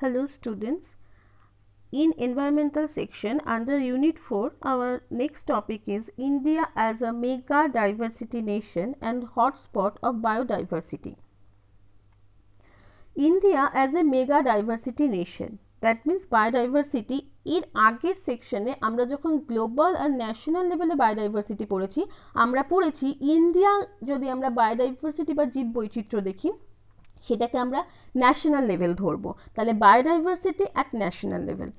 Hello students. In environmental section under unit 4 our next topic is India as a mega diversity nation and hotspot of biodiversity. India as a mega diversity nation that means biodiversity এর আগের সেকশনে আমরা যখন global আর national লেভেলে biodiversity পড়েছি আমরা পড়েছি ইন্ডিয়া যদি আমরা বায়োডাইভার্সিটি বা জীব বৈচিত্র্য দেখি সেটাকে আমরা ন্যাশনাল লেভেল ধরবো তাহলে biodiversity at national level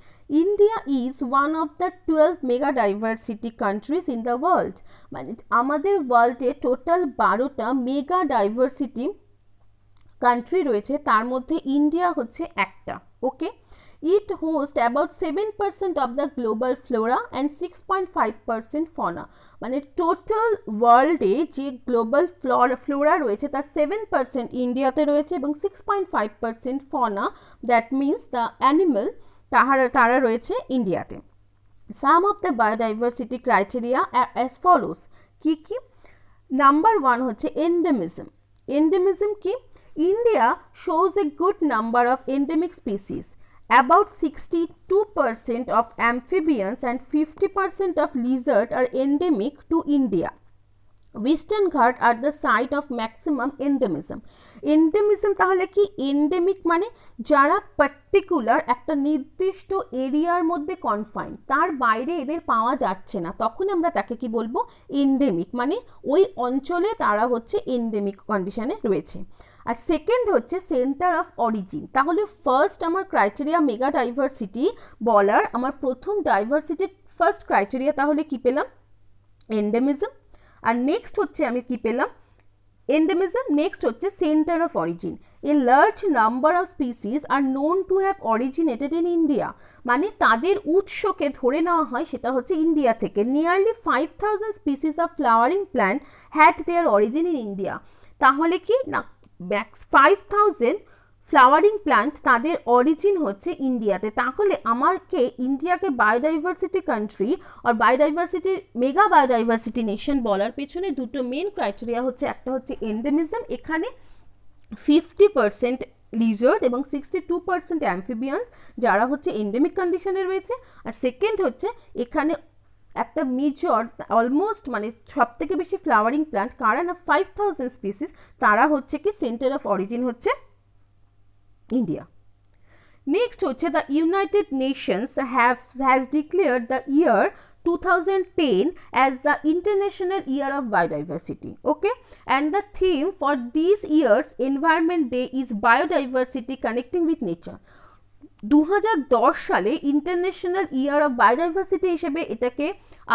India is one of the twelve mega diversity countries in the world মানে আমাদের ওয়ার্ল্ডে টোটাল বারোটা মেগা ডাইভার্সিটি কান্ট্রি রয়েছে তার মধ্যে ইন্ডিয়া হচ্ছে একটা okay It hosts about 7% of the global flora and 6.5% fauna. মানে টোটাল ওয়ার্ল্ডে যে গ্লোবাল ফ্লোরা ফ্লোরা রয়েছে তার সেভেন পার্সেন্ট ইন্ডিয়াতে রয়েছে এবং six point five percent fauna that means the animal তাহারা তারা রয়েছে ইন্ডিয়াতে some of the biodiversity criteria as follows কী কী নাম্বার ওয়ান হচ্ছে এন্ডেমিজম এন্ডেমিজম কি India shows a good number of endemic species About 62% of amphibians and 50% of lizards are endemic to India. Western Ghats are the site of maximum endemism. Endemism তাহলে কি endemic মানে যারা particular একটা নির্দিষ্ট এরিয়ার মধ্যে confine তার বাইরে এদের পাওয়া যাচ্ছে না তখন আমরা তাকে কি বলবো এন্ডেমিক মানে ওই অঞ্চলে তারা হচ্ছে এন্ডেমিক কন্ডিশনে রয়েছে আর সেকেন্ড হচ্ছে সেন্টার অফ অরিজিন তাহলে ফার্স্ট আমার ক্রাইটেরিয়া মেগা ডাইভার্সিটি বলার আমার প্রথম ডাইভার্সিটির ফার্স্ট ক্রাইটেরিয়া তাহলে কি পেলাম এন্ডেমিজম আর নেক্সট হচ্ছে আমি কি পেলাম Endemism next হচ্ছে center of origin. A large number of species are known to have originated in India. মানে তাদের উৎসকে ধরে নেওয়া হয় সেটা হচ্ছে ইন্ডিয়া থেকে nearly five thousand species of flowering plant had their origin in India তাহলে কি না ফাইভ থাউজেন্ড ফ্লাওয়ারিং প্ল্যান্ট তাদের অরিজিন হচ্ছে ইন্ডিয়াতে তাহলে আমাকে ইন্ডিয়াকে বায়োডাইভার্সিটি কান্ট্রি আর বায়োডাইভার্সিটি মেগা বায়োডাইভার্সিটি নেশন বলার পেছনে দুটো মেন ক্রাইটেরিয়া হচ্ছে একটা হচ্ছে এন্ডেমিজম এখানে ফিফটি পার্সেন্ট লিজার্ড এবং সিক্সটি টু পার্সেন্ট অ্যাম্ফিবিয়ান্স যারা হচ্ছে এন্ডেমিক কন্ডিশনে রয়েছে আর সেকেন্ড হচ্ছে এখানে একটা মেজর অলমোস্ট মানে সব থেকে বেশি ফ্লাওয়ারিং প্ল্যান্ট কারা না ফাইভ থাউজেন্ড স্পিসিস তারা হচ্ছে কি সেন্টার অফ অরিজিন হচ্ছে India. Next the United Nations have has declared the year 2010 as the International Year of Biodiversity. Okay, and the theme for this year's Environment Day is Biodiversity Connecting with Nature. 2010 সালে international year of biodiversity হিসেবে এটাকে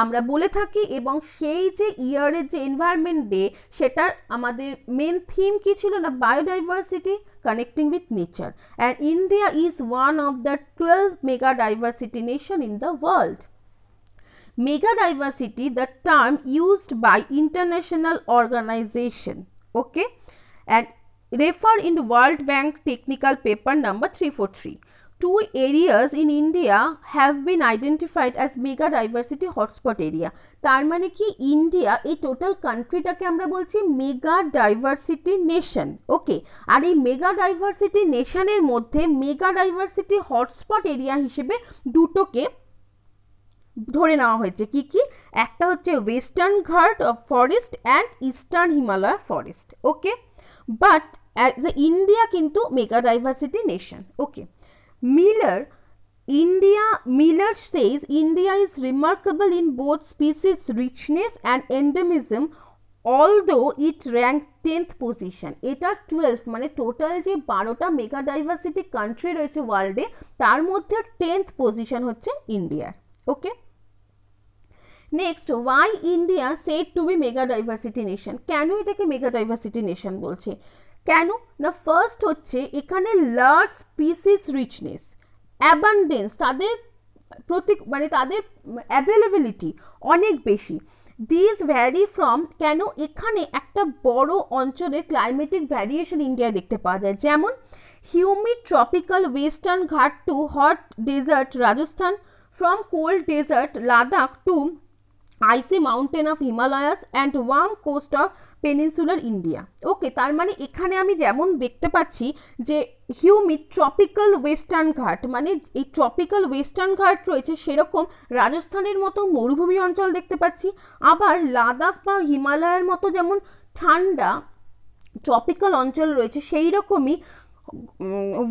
আমরা বলে থাকি এবং সেই যে ইয়ারের যে এনভায়রনমেন্ট ডে সেটার আমাদের মেন থিম কী ছিল না biodiversity connecting with nature and India is one of the twelve mega diversity nation in the world mega diversity the term used by international organisation okay and refer in World Bank technical paper number 343. two areas in India have been identified as mega diversity hotspot area. তার মানে কি India এই total কান্ট্রিটাকে আমরা বলছি mega diversity nation okay আর এই mega diversity নেশনের মধ্যে মেগা ডাইভার্সিটি হটস্পট এরিয়া হিসেবে দুটোকে ধরে নেওয়া হয়েছে কি কি একটা হচ্ছে western Ghat forest and eastern Himalaya forest okay but as a India কিন্তু mega diversity nation okay Miller, India, Miller says India is remarkable in both species richness and endemism although it rank tenth position এটা twelve মানে total যে বারোটা mega diversity country রয়েছে ওয়ার্ল্ডে তার মধ্যে tenth position হচ্ছে ইন্ডিয়ার okay next why India said to be mega diversity nation কেন এটাকে মেগা ডাইভার্সিটি নেশন বলছে কেন না ফার্স্ট হচ্ছে এখানে লার্জ স্পিসিস রিচনেস অ্যাবান্ডেন্স তাদের প্রতি মানে তাদের অ্যাভেলেবিলিটি অনেক বেশি দিস ভ্যারি ফ্রম কেন এখানে একটা বড় অঞ্চলে ক্লাইমেটিক ভ্যারিয়েশন ইন্ডিয়ায় দেখতে পাওয়া যায় যেমন humid tropical western Ghat to hot desert Rajasthan from cold desert Ladakh to icy mountain of Himalayas and warm coast of peninsular India okay তার মানে এখানে আমি যেমন দেখতে পাচ্ছি যে হিউমিড ট্রপিক্যাল ওয়েস্টার্ন ঘাট মানে এই ট্রপিক্যাল ওয়েস্টার্ন ঘাট রয়েছে সেরকম রাজস্থানের মতো মরুভূমি অঞ্চল দেখতে পাচ্ছি আবার লাদাখ বা হিমালয়ের মতো যেমন ঠান্ডা ট্রপিক্যাল অঞ্চল রয়েছে সেই রকমই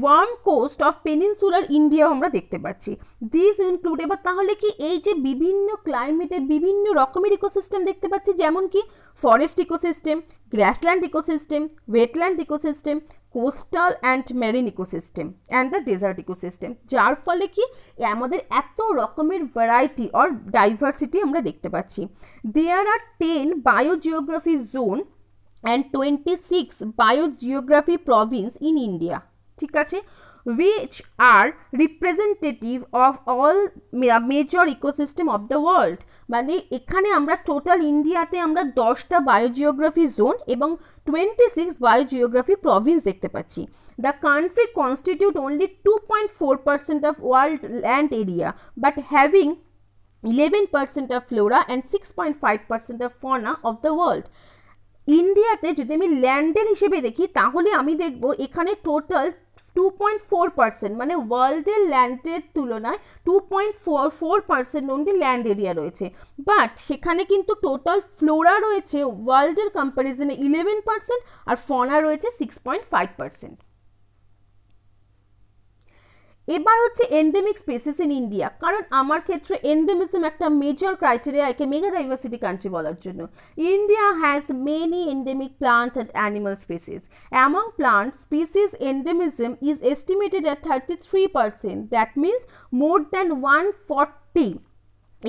ওয়ার্ম কোস্ট অফ পেনিনসুলার ইন্ডিয়াও আমরা দেখতে পাচ্ছি দিস ইনক্লুড এবার তাহলে কি এই যে বিভিন্ন ক্লাইমেটে বিভিন্ন রকমের ইকোসিস্টেম দেখতে পাচ্ছি যেমন কি forest ecosystem grassland ecosystem wetland ecosystem coastal and marine ecosystem and the desert ecosystem যার ফলে কি আমাদের এত রকমের ভ্যারাইটি অর ডাইভার্সিটি আমরা দেখতে পাচ্ছি there are ten biogeography zone and twenty six biogeography province in India ঠিক আছে which are representative of all major ecosystem of the world মানে এখানে আমরা টোটাল ইন্ডিয়াতে আমরা দশটা বায়োজিওগ্রাফি জোন এবং টোয়েন্টি সিক্স বায়োজিওগ্রাফি প্রভিন্স দেখতে পাচ্ছি the country constitute only two point four percent of world land area but having and six point five percent of fauna of the world ইন্ডিয়াতে যদি আমি ল্যান্ডের হিসেবে দেখি তাহলে আমি দেখব এখানে total two point four percent মানে ওয়ার্ল্ডের ল্যান্ডের তুলনায় two point four four percent only land area রয়েছে বাট সেখানে কিন্তু টোটাল ফ্লোরা রয়েছে ওয়ার্ল্ডের কম্প্যারিজনে ইলেভেন পার্সেন্ট আর ফনা রয়েছে সিক্স পয়েন্ট ফাইভ পার্সেন্ট এবার হচ্ছে এন্ডেমিক স্পেসিস ইন ইন্ডিয়া কারণ আমার ক্ষেত্রে এন্ডেমিজম একটা মেজর ক্রাইটেরিয়া একে মেগা ডাইভার্সিটি কান্ট্রি বলার জন্য India has many endemic plant and animal species among plant species endemism is estimated at thirty three percent that means more than one forty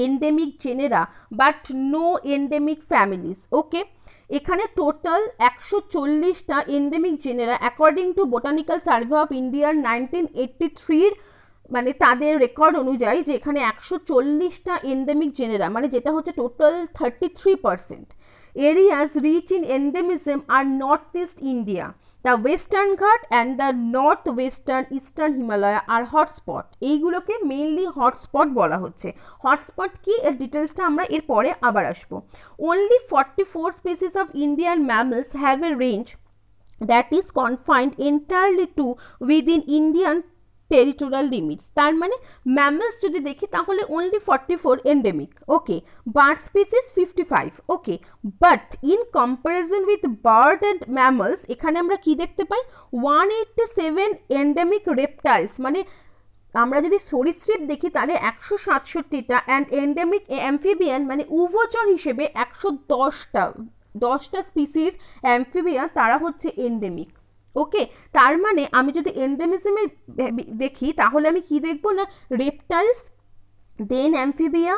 endemic genera but no endemic families okay এখানে total একশো চল্লিশটা endemic genera according to botanical survey of ইন্ডিয়ার nineteen eighty থ্রির মানে তাদের record অনুযায়ী যে এখানে একশো চল্লিশটা এন্ডেমিক জেনেরা মানে যেটা হচ্ছে total thirty three percent rich in endemism আর North East India the Western Ghat and the north western eastern Himalaya আর হটস্পট এইগুলোকে মেইনলি হটস্পট বলা হচ্ছে হটস্পট কি এর ডিটেলসটা আমরা এর পরে আবার আসবো only forty four species of Indian mammals have a range that is confined entirely to within Indian territorial limits তার মানে ম্যামেলস যদি দেখি তাহলে only forty four endemic okay bird species fifty five okay but in comparison with bird and mammals এখানে আমরা কী দেখতে পাই one eighty seven endemic reptiles মানে আমরা যদি সরীসৃপ দেখি তাহলে একশো সাতষট্টিটা অ্যান্ড এন্ডেমিক অ্যাম্ফিবিয়ান মানে উভচর হিসেবে একশো দশটা দশটা স্পিসিস অ্যাম্ফিবিয়ান তারা হচ্ছে এন্ডেমিক ওকে তার মানে আমি যদি এন্ডেমিজমের দেখি তাহলে আমি কি দেখব না reptiles then amphibia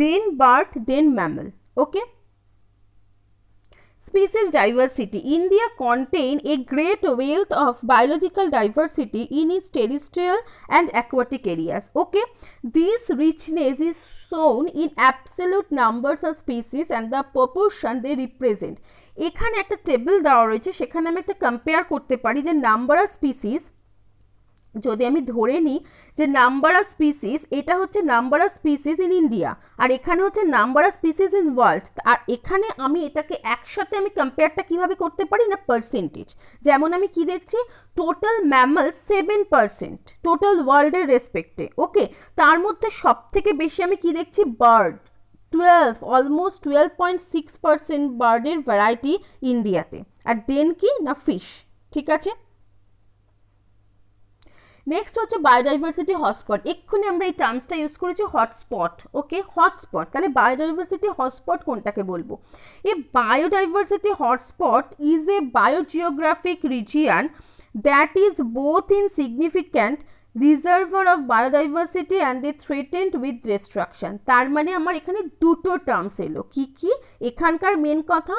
then bird then mammal okay species diversity. India contain a great wealth of biological diversity in its terrestrial and aquatic areas. Okay, this richness is shown in absolute numbers of species and the proportion they represent. এখানে একটা table দেওয়া রয়েছে সেখানে আমি একটা compare করতে পারি যে নাম্বার অফ স্পিসিস যদি আমি ধরে নিই যে নাম্বার অফ স্পিসিস এটা হচ্ছে number of species in India আর এখানে হচ্ছে number of species in world আর এখানে আমি এটাকে একসাথে আমি কম্পেয়ারটা কিভাবে করতে পারি না পার্সেন্টেজ যেমন আমি কি দেখছি total mammal seven percent total ওয়ার্ল্ডের রেসপেক্টে ওকে তার মধ্যে সব থেকে বেশি আমি কি দেখছি bird twelve almost twelve point six percent বার্ডের ভ্যারাইটি ইন্ডিয়াতে আর দেন কি না ফিশ ঠিক আছে নেক্সট হচ্ছে বায়োডাইভার্সিটি হটস্পট এক্ষুনি আমরা এই টার্মসটা ইউজ করেছি হটস্পট ওকে হটস্পট তাহলে বায়োডাইভার্সিটি হটস্পট কোনটাকে বলবো a biodiversity hotspot is a biogeographic region that is both in significant reservoir of biodiversity and a threatened with destruction তার মানে আমার এখানে দুটো টার্মস এলো কি কি এখানকার মেন কথা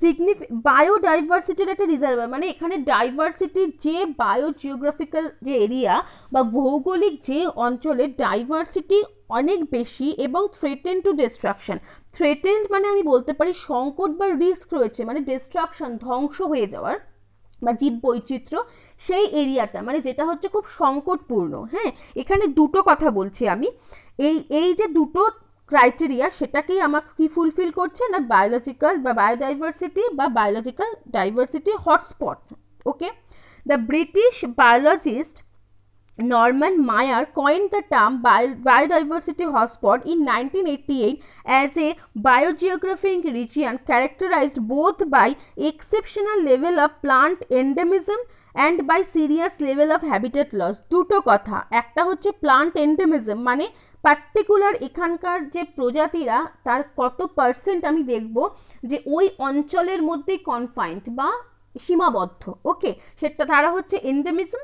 সিগনিফি বায়োডাইভার্সিটির একটা রিজার্ভার মানে এখানে ডাইভার্সিটি যে বায়ো জিওগ্রাফিক্যাল যে এরিয়া বা ভৌগোলিক যে অঞ্চলে ডাইভার্সিটি অনেক বেশি এবং থ্রেটেন টু ডিস্ট্রাকশন থ্রেটেন্ড মানে আমি বলতে পারি সংকট বা রিস্ক রয়েছে মানে ডিস্ট্রাকশন ধ্বংস হয়ে যাওয়ার বা জীব বৈচিত্র্য সেই এরিয়াটা মানে যেটা হচ্ছে খুব সংকটপূর্ণ হ্যাঁ এখানে দুটো কথা বলছি আমি এই এই যে দুটো ক্রাইটেরিয়া সেটাকেই আমার কি ফুলফিল করছে না বায়োলজিক্যাল বা বায়োডাইভার্সিটি বা biological diversity hotspot okay the British biologist Norman Meyer coined the term biodiversity hotspot in 1988 as a biogeographic region characterized both by exceptional level of plant endemism and by serious level of habitat loss দুটো কথা একটা হচ্ছে plant এন্ডেমিজম মানে particular এখানকার যে প্রজাতিরা তার কত percent আমি দেখব যে ওই অঞ্চলের মধ্যেই কনফাইন্ড বা সীমাবদ্ধ ওকে সেটা তারা হচ্ছে এন্ডেমিজম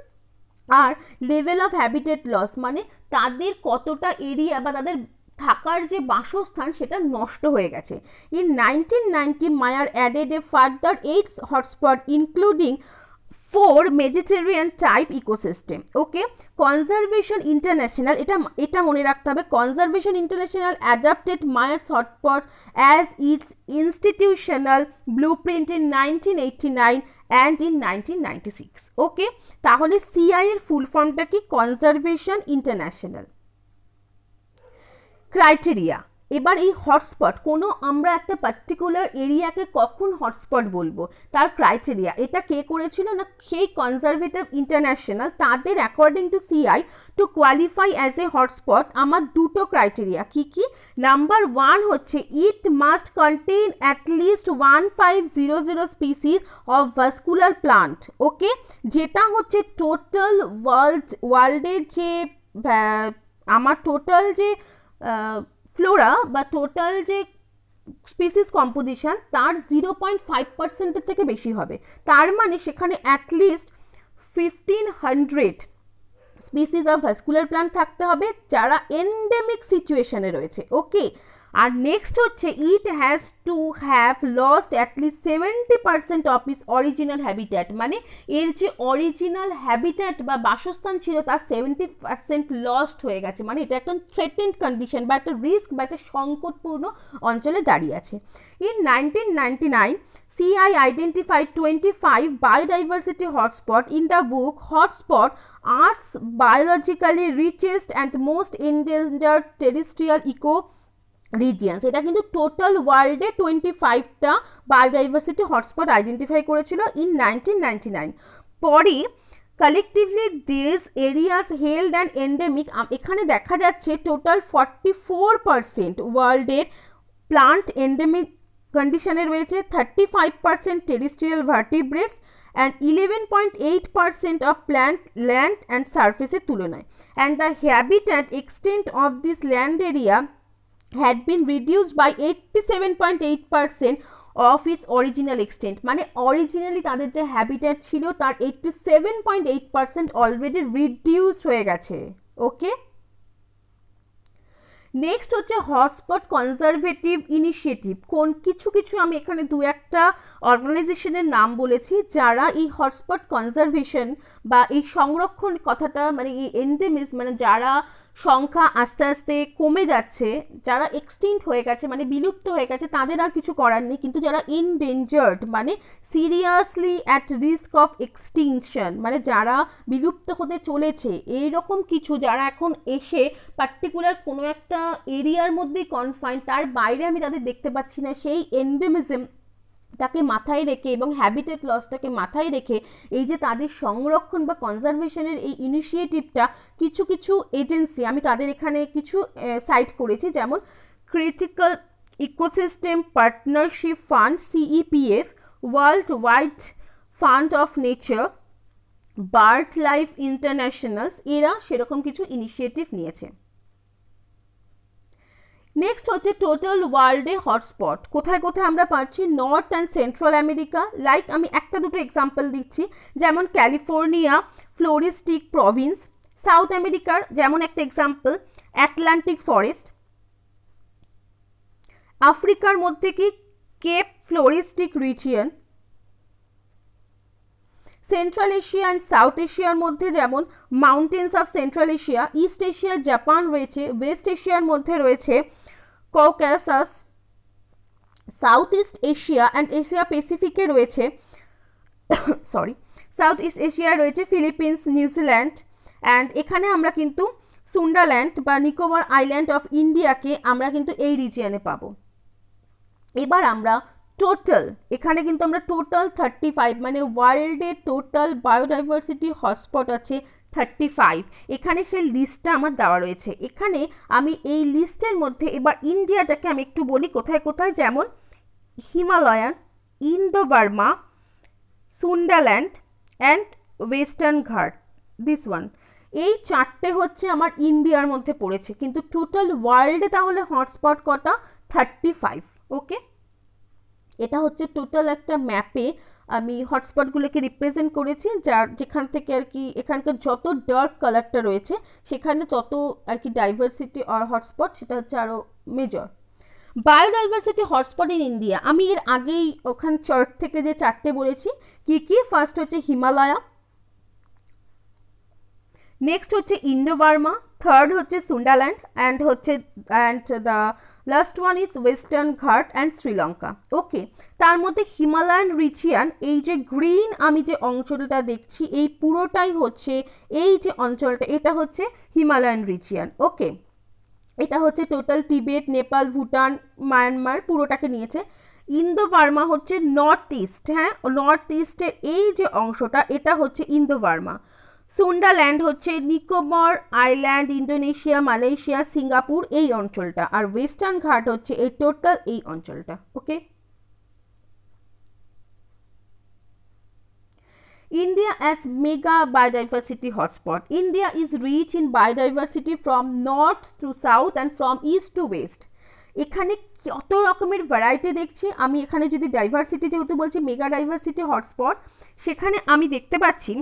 আর লেভেল অফ হ্যাবিটেট লস মানে তাদের কতটা এরিয়া বা তাদের থাকার যে বাসস্থান সেটা নষ্ট হয়ে গেছে in nineteen ninety Meyer added a further eight hotspot including four Mediterranean type ecosystem okay conservation international এটা এটা মনে রাখতে হবে conservation international adapted Meyer hotspot as its institutional blueprint in nineteen eighty nine and in nineteen ninety six okay তাহলে CI এর ফুল ফর্মটা কি conservation international criteria এবার এই হটস্পট কোনো আমরা একটা পার্টিকুলার এরিয়াকে কখন হটস্পট বলবো তার ক্রাইটেরিয়া এটা কে করেছিল না সেই কনজারভেটিভ ইন্টারন্যাশনাল তাদের according to CI to qualify as a hotspot আমার দুটো ক্রাইটেরিয়া কি কি নাম্বার ওয়ান হচ্ছে it must contain at least one five zero zero species of vascular plant okay যেটা হচ্ছে টোটাল ওয়ার্ল্ড ওয়ার্ল্ডের যে আমার টোটাল যে ফ্লোরা বা টোটাল যে স্পিসিস কম্পোজিশন তার জিরো পয়েন্ট ফাইভ পার্সেন্টের থেকে বেশি হবে তার মানে সেখানে at least fifteen hundred species of vascular plant থাকতে হবে যারা এন্ডেমিক সিচুয়েশনে রয়েছে ওকে আর নেক্সট হচ্ছে it has to have lost at least seventy percent of is original habitat মানে এর যে অরিজিনাল হ্যাবিট্যাট বা বাসস্থান ছিল তার সেভেন্টি পার্সেন্ট লস্ট হয়ে গেছে মানে এটা একটা থ্রেটেন কন্ডিশন বা একটা রিস্ক বা একটা সংকটপূর্ণ অঞ্চলে দাঁড়িয়ে আছে in nineteen ninety nine CI identified 25 biodiversity hotspots in the book Hotspot Arts Biologically Richest and Most Endangered Terrestrial ecoregions এটা কিন্তু টোটাল ওয়ার্ল্ডে টোয়েন্টি ফাইভটা বায়োডাইভার্সিটি হটস্পট আইডেন্টিফাই করেছিল ইন নাইনটিন নাইন পরে collectively this areas held and endemic এখানে দেখা যাচ্ছে total forty four percent ওয়ার্ল্ডের প্লান্ট এন্ডেমিক কন্ডিশনে রয়েছে thirty five percent terrestrial vertebrates and eleven point eight percent of plant land and সার্ফেসের তুলনায় and the habitat extent of this land area had been reduced by 87.8% of its original extent মানে originally তাদের যে habitat ছিল তার eighty seven eight percent already reduce হয়ে গেছে okay next হচ্ছে হটস্পট কনজারভেটিভ ইনিশিয়েটিভ কোন কিছু কিছু আমি এখানে দু একটা অর্গানাইজেশনের নাম বলেছি যারা এই হটস্পট কনজারভেশন বা এই সংরক্ষণ কথাটা মানে এই এন্ডেমিস মানে যারা সংখ্যা আস্তে আস্তে কমে যাচ্ছে যারা এক্সটিংট হয়ে গেছে মানে বিলুপ্ত হয়ে গেছে তাদের আর কিছু করার নেই কিন্তু যারা ইনডেঞ্জার্ড মানে seriously at risk of extinction মানে যারা বিলুপ্ত হতে চলেছে এই রকম কিছু যারা এখন এসে পার্টিকুলার কোনো একটা এরিয়ার মধ্যেই কনফাইন তার বাইরে আমি তাদের দেখতে পাচ্ছি না সেই এন্ডেমিজম তাকে মাথায় রেখে এবং হ্যাবিটেট লসটাকে মাথায় রেখে এই যে তাদের সংরক্ষণ বা কনজারভেশনের এই ইনিশিয়েটিভটা কিছু কিছু এজেন্সি আমি তাদের এখানে কিছু সাইট করেছি যেমন critical ecosystem partnership fund CEPF world wide fund of nature bird life internationals এরা সেরকম কিছু ইনিশিয়েটিভ নিয়েছে নেক্সট হচ্ছে টোটাল ওয়ার্ল্ডে হটস্পট কোথায় কোথায় আমরা পাচ্ছি North and Central America like আমি একটা দুটো এক্সাম্পল দিচ্ছি যেমন ক্যালিফোর্নিয়া ফ্লোরিস্টিক প্রভিন্স সাউথ আমেরিকার যেমন একটা এক্সাম্পল অ্যাটলান্টিক ফরেস্ট আফ্রিকার মধ্যে কি Cape floristic region Central Asia and South এশিয়ার মধ্যে যেমন mountains of Central Asia East Asia Japan রয়েছে ওয়েস্ট এশিয়ার মধ্যে রয়েছে Caucasus South East Asia and Asia প্যাসিফিকে রয়েছে সরি সাউথ ইস্ট এশিয়ায় রয়েছে ফিলিপিন্স নিউজিল্যান্ড অ্যান্ড এখানে আমরা কিন্তু সুন্ডাল্যান্ড বা নিকোবর আইল্যান্ড অফ ইন্ডিয়াকে আমরা কিন্তু এই রিজিয়নে পাবো এবার আমরা টোটাল এখানে কিন্তু আমরা টোটাল থার্টি ফাইভ মানে ওয়ার্ল্ডে টোটাল বায়োডাইভার্সিটি হটস্পট আছে থার্টি ফাইভ এখানে সেই লিস্টটা আমার দেওয়া রয়েছে এখানে আমি এই লিস্টের মধ্যে এবার ইন্ডিয়াটাকে আমি একটু বলি কোথায় কোথায় যেমন Himalayan Indo Burma Sundaland and Western Ghat this one এই চারটে হচ্ছে আমার ইন্ডিয়ার মধ্যে পড়েছে কিন্তু টোটাল ওয়ার্ল্ডে তাহলে হটস্পট কটা থার্টি ফাইভ ওকে এটা হচ্ছে টোটাল একটা ম্যাপে আমি হটস্পটগুলোকে রিপ্রেজেন্ট করেছি যার যেখান থেকে আর কি এখানকার যত ডার্ক কালারটা রয়েছে সেখানে তত আর কি ডাইভার্সিটি আর হটস্পট সেটা হচ্ছে আরও major biodiversity hotspot in India আমি এর আগেই ওখান চার্ট থেকে যে চারটে বলেছি কি কি ফার্স্ট হচ্ছে হিমালয়া নেক্সট হচ্ছে ইন্ডো থার্ড হচ্ছে সুন্ডাল্যান্ড অ্যান্ড হচ্ছে and the last one is Western Ghat and Sri Lanka okay তার মধ্যে হিমালয়ান রিচিয়ান এই যে গ্রিন আমি যে অঞ্চলটা দেখছি এই পুরোটাই হচ্ছে এই যে অঞ্চলটা এটা হচ্ছে হিমালয়ান রিচিয়ান ওকে এটা হচ্ছে টোটাল টিবেট নেপাল ভুটান মায়ানমার পুরোটাকে নিয়েছে ইন্দো বার্মা হচ্ছে নর্থ ইস্ট হ্যাঁ নর্থ ইস্টের এই যে অংশটা এটা হচ্ছে ইন্দো বার্মা সুন্ডাল্যান্ড হচ্ছে Nicobar island Indonesia Malaysia Singapore এই অঞ্চলটা আর ওয়েস্টার্ন ঘাট হচ্ছে এই টোটাল এই অঞ্চলটা okay India as mega biodiversity hotspot. India is rich in biodiversity from north to south and from east to west এখানে কত রকমের ভ্যারাইটি দেখছি আমি এখানে যদি ডাইভার্সিটি যেহেতু বলছি মেগা ডাইভার্সিটি হটস্পট সেখানে আমি দেখতে পাচ্ছি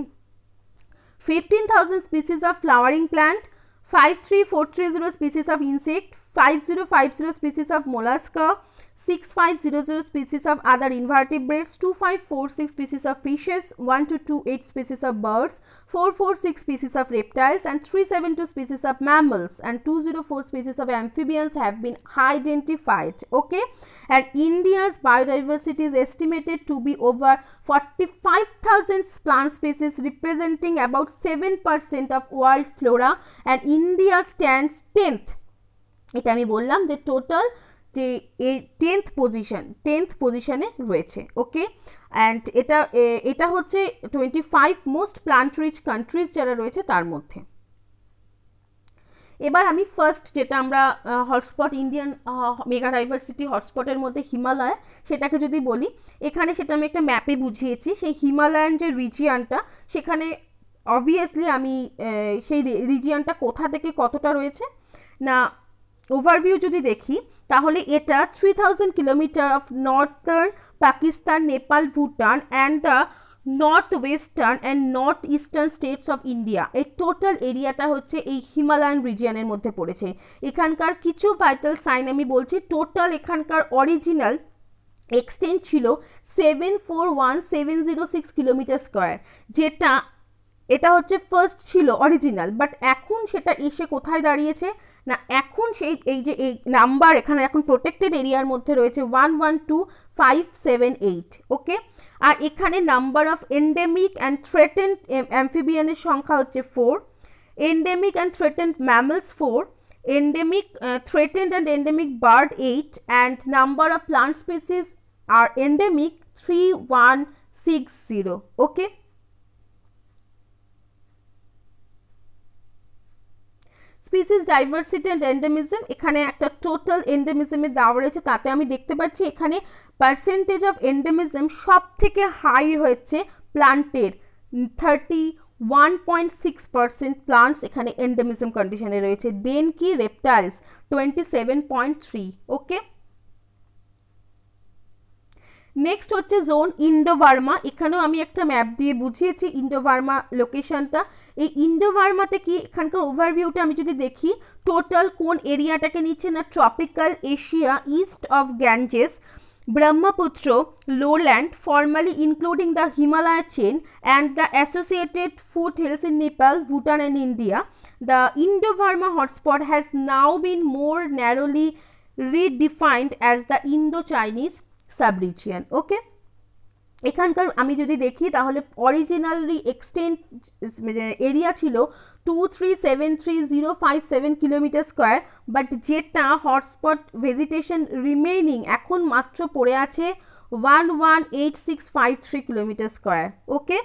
15,000 species of flowering plant, 53430 species of insect, 5050 species of mollusca, 6500 species of other invertebrates, 2546 species of fishes, 1228 species of birds, 446 species of reptiles and 372 species of mammals and 204 species of amphibians have been identified. Okay. And India's biodiversity is estimated to be over 45,000 plant species representing about 7% of world flora and India stands 10th. এটা আমি বললাম যে total যে এই tenth position tenth পজিশানে রয়েছে okay and এটা এটা হচ্ছে twenty five most plant rich countries যারা রয়েছে তার মধ্যে এবার আমি ফার্স্ট যেটা আমরা হটস্পট ইন্ডিয়ান মেগা ডাইভার্সিটি হটস্পটের মধ্যে হিমালয় সেটাকে যদি বলি এখানে সেটা আমি একটা ম্যাপে বুঝিয়েছি সেই হিমালয়ান যে রিজিয়ানটা সেখানে অবভিয়াসলি আমি সেই রিজিয়ানটা কোথা থেকে কতটা রয়েছে না ওভারভিউ যদি দেখি তাহলে এটা three thousand kilometre of northern Pakistan Nepal Bhutan and the north western and north eastern states of India এই টোটাল এরিয়াটা হচ্ছে এই হিমালয়ান রিজিয়ানের মধ্যে পড়েছে এখানকার কিছু ভাইটাল সাইন আমি বলছি টোটাল এখানকার অরিজিনাল এক্সটেন্ড ছিল seven four one seven zero six kilometre square যেটা এটা হচ্ছে ফার্স্ট ছিল অরিজিনাল বাট এখন সেটা এসে কোথায় দাঁড়িয়েছে না এখন সেই এই যে এই নাম্বার এখানে এখন প্রোটেক্টেড এরিয়ার মধ্যে রয়েছে one one two five seven eight okay আর এখানে number of endemic and threatened অ্যাম্ফিবিয়ানের সংখ্যা হচ্ছে four endemic and threatened mammals four and uh, bird eight and number of plant number আর endemic three one six zero okay species diversity and endemism এখানে একটা total এন্ডেমিজমের দেওয়া রয়েছে তাতে আমি দেখতে পাচ্ছি এখানে পার্সেন্টেজ অফ এন্ডেমিজম সব থেকে হাই হয়েছে প্লান্টের thirty one point six percent plants এখানে এন্ডেমিজম কন্ডিশনে রয়েছে দেন কি reptiles twenty seven point three okay next হচ্ছে জোন ইন্ডোভার্মা এখানেও আমি একটা ম্যাপ দিয়ে বুঝিয়েছি ইন্ডোভার্মা লোকেশনটা এই ইন্ডো ভার্মাতে কি এখানকার ওভারভিউটা আমি যদি দেখি টোটাল কোন এরিয়াটাকে নিচ্ছে না tropical Asia east of Ganges Brahmaputra lowland formally including the Himalaya chain and the associated foothills in Nepal Bhutan and India the Indo Burma hotspot has now been more narrowly redefined as the Indo Chinese subregion okay এখানকার আমি যদি দেখি তাহলে originally extend area ছিল two three seven three zero five seven kilometre square but যেটা hotspot vegetation remaining এখন মাত্র পড়ে আছে one one eight six five three kilometre square okay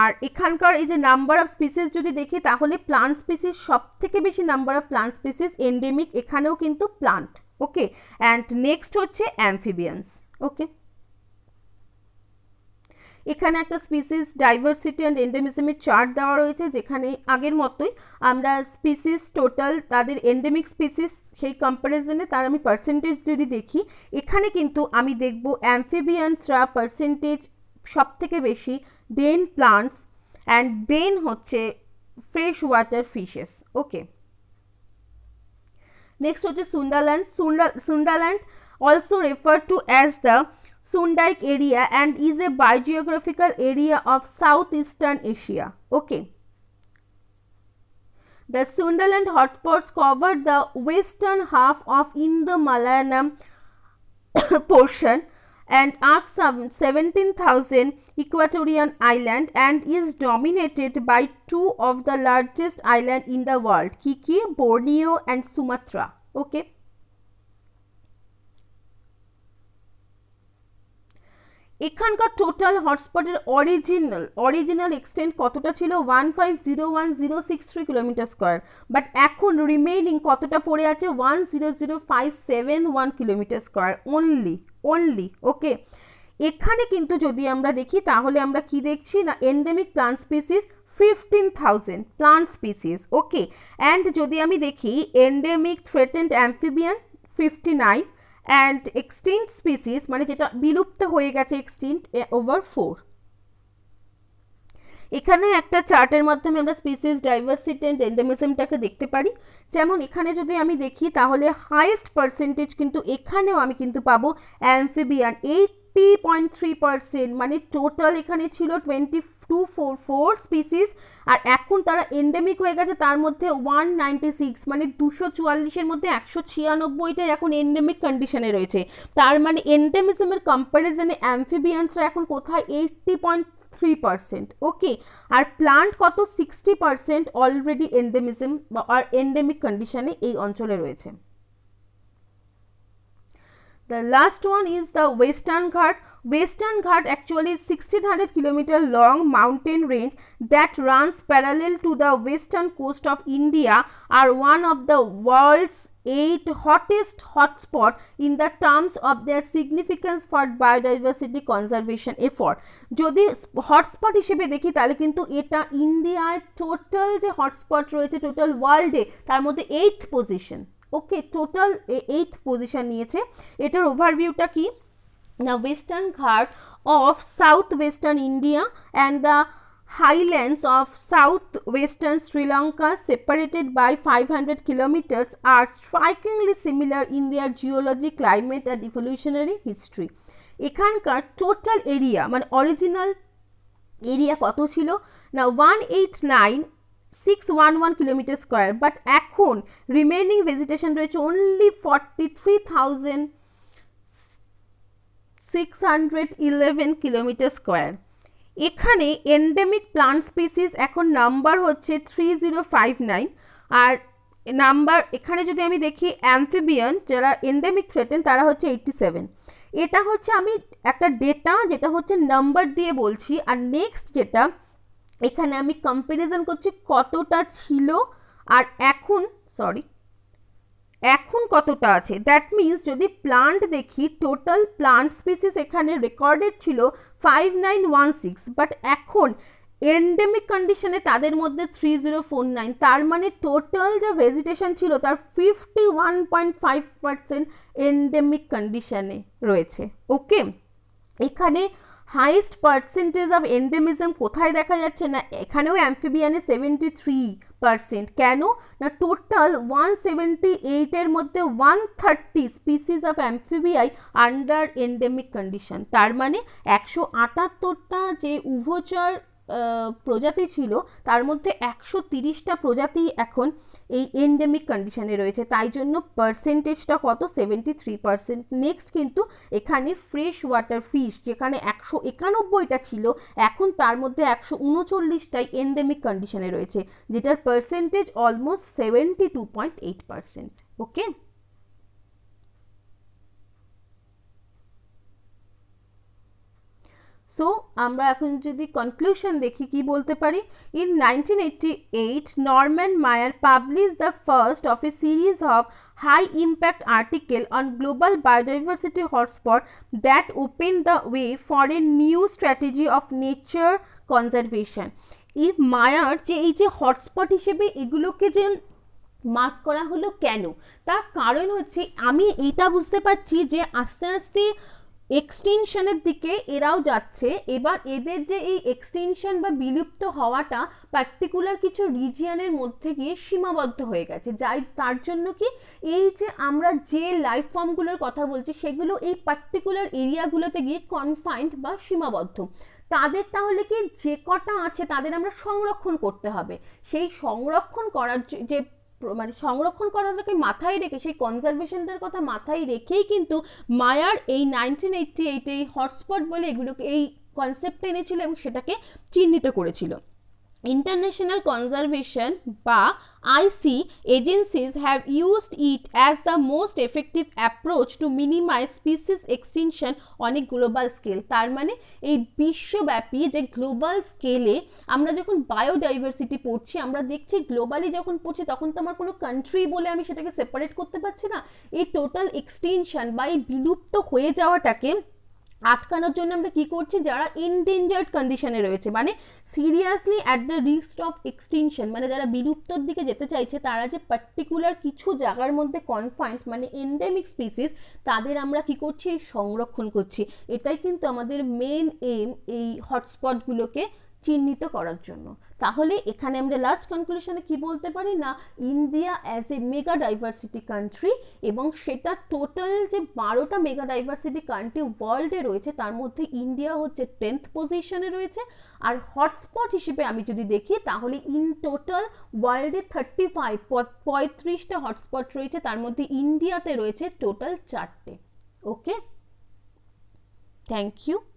আর এখানকার এই যে নাম্বার অফ স্পিসিস যদি দেখি তাহলে প্লান্ট স্পিসিস সব থেকে বেশি number of plant species endemic এখানেও কিন্তু প্লান্ট ওকে অ্যান্ড নেক্সট হচ্ছে অ্যামফিবিয়ান্স ওকে এখানে একটা স্পিসিস ডাইভার্সিটি অ্যান্ড এন্ডেমিজমের চার্ট দেওয়া রয়েছে যেখানে আগের মতোই আমরা স্পিসিস টোটাল তাদের এন্ডেমিক স্পিসিস সেই কম্প্যারিজনে তার আমি পার্সেন্টেজ যদি দেখি এখানে কিন্তু আমি দেখব অ্যামফিবিয়ানসরা পার্সেন্টেজ সব থেকে বেশি দেন প্লান্টস অ্যান্ড দেন হচ্ছে fresh water fishes okay next হচ্ছে Sundaland Sunda Sundaland also refer to as the Sundike area and is a biogeographical area of southeastern Asia. Okay. The Sundaland hotspots cover the western half of Indo-Malayalam portion and are some 17,000 equatorial island and is dominated by two of the largest island in the world, Kiki, Borneo and Sumatra. Okay. এখানকার total হটস্পটের original original extent কতটা ছিল one five zero one zero six three kilometre square but এখন remaining কতটা পড়ে আছে one zero zero five seven one kilometre square only only okay এখানে কিন্তু যদি আমরা দেখি তাহলে আমরা কি দেখছি না endemic plant species fifteen thousand plant species okay and যদি আমি দেখি endemic threatened amphibian fifty nine and extinct species মানে যেটা বিলুপ্ত হয়ে গেছে এক্সটিন্ট ওভার ফোর এখানে একটা চার্টের মাধ্যমে আমরা স্পিসিস ডাইভার্সিটি অ্যান্ড এন্ডেমিজমটাকে দেখতে পারি যেমন এখানে যদি আমি দেখি তাহলে হাইয়েস্ট পার্সেন্টেজ কিন্তু এখানেও আমি কিন্তু পাবো amphibian eighty point three percent মানে টোটাল এখানে ছিল twenty two four four species আর এখন তারা এন্ডেমিক হয়ে গেছে তার মধ্যে ওয়ান নাইনটি সিক্স মানে দুশো চুয়াল্লিশের মধ্যে একশো ছিয়ানব্বইটা এখন এন্ডেমিক কন্ডিশনে রয়েছে তার মানে এন্ডেমিজমের কম্প্যারিজনে অ্যাম্ফিবিয়ান্সরা এখন কোথায় eighty point three percent okay আর প্লান্ট কত সিক্সটি পার্সেন্ট অলরেডি এন্ডেমিজম বা আর এন্ডেমিক কন্ডিশনে এই অঞ্চলে রয়েছে The last one is the Western Ghat. Western Ghat actually is 1600 kilometer long mountain range that runs parallel to the western coast of India are one of the world's eight hottest hotspot in the terms of their significance for biodiversity conservation effort যদি hotspot হিসেবে দেখি তাহলে কিন্তু এটা ইন্ডিয়ায় total যে hotspot রয়েছে total ওয়ার্ল্ডে তার মধ্যে eighth position okay total eight position নিয়েছে এটার ওভারভিউটা কি না Western Ghat of South Western India and the highlands of southwestern Sri Lanka, separated by 500 kilometers, are strikingly similar in their geology, climate, and evolutionary history. এখানকার total area মানে original area কত ছিল না one eight nine six one one kilometre square but এখন remaining vegetation রয়েছে only forty three thousand six hundred eleven kilometre square এখানে endemic plant species এখন number হচ্ছে থ্রি জিরো ফাইভ নাইন আর নাম্বার এখানে যদি আমি দেখি অ্যাম্ফিবিয়ান যারা এন্ডেমিক থ্রেটেন তারা হচ্ছে এইটটি সেভেন এটা হচ্ছে আমি একটা ডেটা যেটা হচ্ছে নাম্বার দিয়ে বলছি আর নেক্সট যেটা এখানে আমি কম্প্যারিজন করছি কতটা ছিল আর এখন সরি এখন কতটা আছে দ্যাট মিন্স যদি প্লান্ট দেখি টোটাল প্লান্ট স্পিসিস এখানে রেকর্ডেড ছিল five nine one six but এখন এন্ডেমিক কন্ডিশনে তাদের মধ্যে থ্রি জিরো ফোর নাইন তার মানে টোটাল যা ভেজিটেশন ছিল তার fifty one point five percent endemic কন্ডিশনে রয়েছে ওকে এখানে হাইয়েস্ট পার্সেন্টেজ অফ এন্ডেমিজম কোথায় দেখা যাচ্ছে না এখানেও অ্যাম্ফিবিয়ানে সেভেন্টি থ্রি পার্সেন্ট কেন না টোটাল ওয়ান সেভেন্টি এইটের মধ্যে one thirty species of amphibia under endemic condition তার মানে একশো আটাত্তরটা যে উভচর প্রজাতি ছিল তার মধ্যে একশো তিরিশটা প্রজাতি এখন এই এন্ডেমিক কন্ডিশনে রয়েছে তাই জন্য পার্সেন্টেজটা কত সেভেন্টি থ্রি পার্সেন্ট নেক্সট কিন্তু এখানে ফ্রেশ ওয়াটার ফিশ যেখানে একশো একানব্বইটা ছিল এখন তার মধ্যে একশো উনচল্লিশটাই এন্ডেমিক কন্ডিশনে রয়েছে যেটার percentage almost seventy two point eight percent okay so আমরা এখন যদি কনক্লুশন দেখি কি বলতে পারি in nineteen eighty eight Norman Myers publish the first of a series of high impact article on global biodiversity hotspot that open the way for a new strategy of nature conservation এই Myers যে এই যে hotspot হিসেবে এগুলোকে যে mark করা হলো কেন তার কারণ হচ্ছে আমি এটা বুঝতে পারছি যে আস্তে আস্তে এক্সটেনশনের দিকে এরাও যাচ্ছে এবার এদের যে এই এক্সটেনশন বা বিলুপ্ত হওয়াটা পার্টিকুলার কিছু রিজিয়ানের মধ্যে গিয়ে সীমাবদ্ধ হয়ে গেছে যাই তার জন্য কি এই যে আমরা যে লাইফ ফর্মগুলোর কথা বলছি সেগুলো এই পার্টিকুলার এরিয়াগুলোতে গিয়ে কনফাইন্ড বা সীমাবদ্ধ তাদের তাহলে কি যে কটা আছে তাদের আমরা সংরক্ষণ করতে হবে সেই সংরক্ষণ করার যে মানে সংরক্ষণ করাটাকে মাথায় রেখে সেই কনজারভেশনটার কথা মাথায় রেখেই কিন্তু মায়ার এই নাইনটিন এইটটি এইটে এই হটস্পট বলে এগুলোকে এই কনসেপ্টটা এনেছিল এবং সেটাকে চিহ্নিত করেছিল ইন্টারন্যাশনাল কনজারভেশন বা IC agencies have used it as the most effective approach to minimise species extension অনেক গ্লোবাল স্কেল তার মানে এই বিশ্বব্যাপী যে গ্লোবাল স্কেলে আমরা যখন বায়োডাইভার্সিটি পড়ছি আমরা দেখছি গ্লোবালি যখন পড়ছি তখন তো আমার কোনো কান্ট্রি বলে আমি সেটাকে সেপারেট করতে পারছি না এই টোটাল এক্সটেনশন বা এই বিলুপ্ত হয়ে যাওয়াটাকে আটকানোর জন্য আমরা কি করছি যারা ইনডেঞ্জার্ড কন্ডিশনে রয়েছে মানে seriously at the risk of extension মানে যারা বিলুপ্তর দিকে যেতে চাইছে তারা যে পার্টিকুলার কিছু জায়গার মধ্যে কনফাইন্ড মানে এন্ডেমিক স্পিসিস তাদের আমরা কি করছি সংরক্ষণ করছি এটাই কিন্তু আমাদের মেন এম এই হটস্পটগুলোকে চিহ্নিত করার জন্য তাহলে এখানে আমরা লাস্ট কনক্লুশনে কি বলতে পারি না India as a mega diversity country এবং সেটা টোটাল যে বারোটা মেগা ডাইভার্সিটি কান্ট্রি ওয়ার্ল্ডে রয়েছে তার মধ্যে ইন্ডিয়া হচ্ছে টেন্থ পজিশনে রয়েছে আর হটস্পট হিসেবে আমি যদি দেখি তাহলে ইন টোটাল ওয়ার্ল্ডে থার্টি ফাইভ পঁয়ত্রিশটা হটস্পট রয়েছে তার মধ্যে ইন্ডিয়াতে রয়েছে টোটাল চারটে ওকে থ্যাংক ইউ